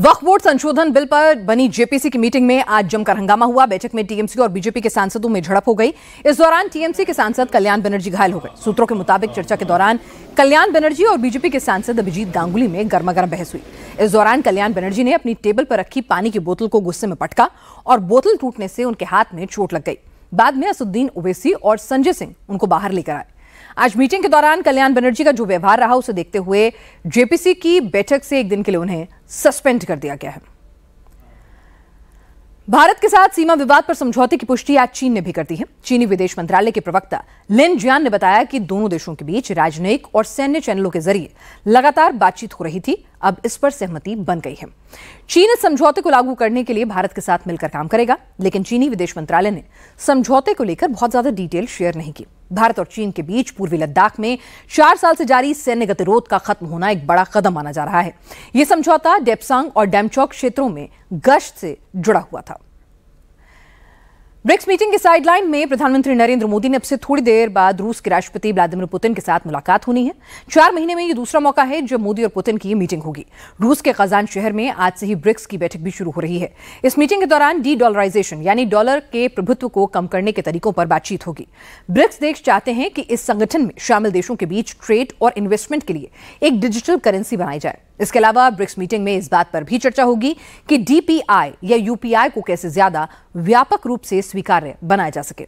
वक्फ board संशोधन bill पर बनी जेपीसी की मीटिंग में आज जमकर हंगामा हुआ बैठक में टीएमसी और बीजेपी के सांसदों में झड़प हो गई इस दौरान टीएमसी के सांसद कल्याण बनर्जी घायल हो गए सूत्रों के मुताबिक चर्चा के दौरान कल्याण बनर्जी और बीजेपी के सांसद अभिजीत गांगुली में गर्मा गर्म बहस हुई इस दौरान कल्याण बनर्जी ने अपनी टेबल पर रखी पानी की बोतल को गुस्से में पटका और बोतल टूटने से उनके हाथ में चोट लग गई बाद में असुद्दीन ओवैसी और संजय सिंह उनको बाहर लेकर आए आज मीटिंग के दौरान कल्याण बनर्जी का जो व्यवहार रहा उसे देखते हुए जेपीसी की बैठक से एक दिन के लिए उन्हें सस्पेंड कर दिया गया है भारत के साथ सीमा विवाद पर समझौते की पुष्टि आज चीन ने भी कर दी है चीनी विदेश मंत्रालय के प्रवक्ता लिन जियान ने बताया कि दोनों देशों के बीच राजनयिक और सैन्य चैनलों के जरिए लगातार बातचीत हो रही थी अब इस पर सहमति बन गई है चीन इस समझौते को लागू करने के लिए भारत के साथ मिलकर काम करेगा लेकिन चीनी विदेश मंत्रालय ने समझौते को लेकर बहुत ज्यादा डिटेल शेयर नहीं की भारत और चीन के बीच पूर्वी लद्दाख में चार साल से जारी सैन्य गतिरोध का खत्म होना एक बड़ा कदम माना जा रहा है यह समझौता डेपसांग और डैमचौक क्षेत्रों में गश्त से जुड़ा हुआ था ब्रिक्स मीटिंग के साइडलाइन में प्रधानमंत्री नरेंद्र मोदी ने अब से थोड़ी देर बाद रूस के राष्ट्रपति व्लादिमिर पुतिन के साथ मुलाकात होनी है चार महीने में यह दूसरा मौका है जब मोदी और पुतिन की मीटिंग होगी रूस के कजान शहर में आज से ही ब्रिक्स की बैठक भी शुरू हो रही है इस मीटिंग के दौरान डी डॉलराइजेशन यानी डॉलर के प्रभुत्व को कम करने के तरीकों पर बातचीत होगी ब्रिक्स देश चाहते हैं कि इस संगठन में शामिल देशों के बीच ट्रेड और इन्वेस्टमेंट के लिए एक डिजिटल करेंसी बनाई जाए इसके अलावा ब्रिक्स मीटिंग में इस बात पर भी चर्चा होगी कि डीपीआई या यूपीआई को कैसे ज्यादा व्यापक रूप से स्वीकार्य बनाया जा सके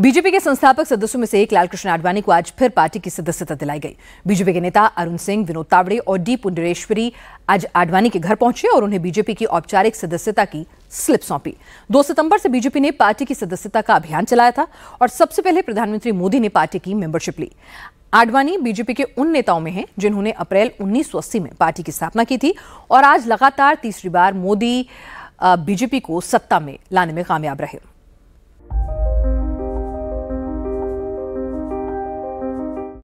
बीजेपी के संस्थापक सदस्यों में से एक लालकृष्ण आडवाणी को आज फिर पार्टी की सदस्यता दिलाई गई बीजेपी के नेता अरुण सिंह विनोद तावड़े और डी पुंडरेश्वरी आज आडवाणी के घर पहुंचे और उन्हें बीजेपी की औपचारिक सदस्यता की स्लिप सौंपी 2 सितंबर से बीजेपी ने पार्टी की सदस्यता का अभियान चलाया था और सबसे पहले प्रधानमंत्री मोदी ने पार्टी की मेंबरशिप ली आडवाणी बीजेपी के उन नेताओं में हैं जिन्होंने अप्रैल 1980 में पार्टी की स्थापना की थी और आज लगातार तीसरी बार मोदी बीजेपी को सत्ता में लाने में कामयाब रहे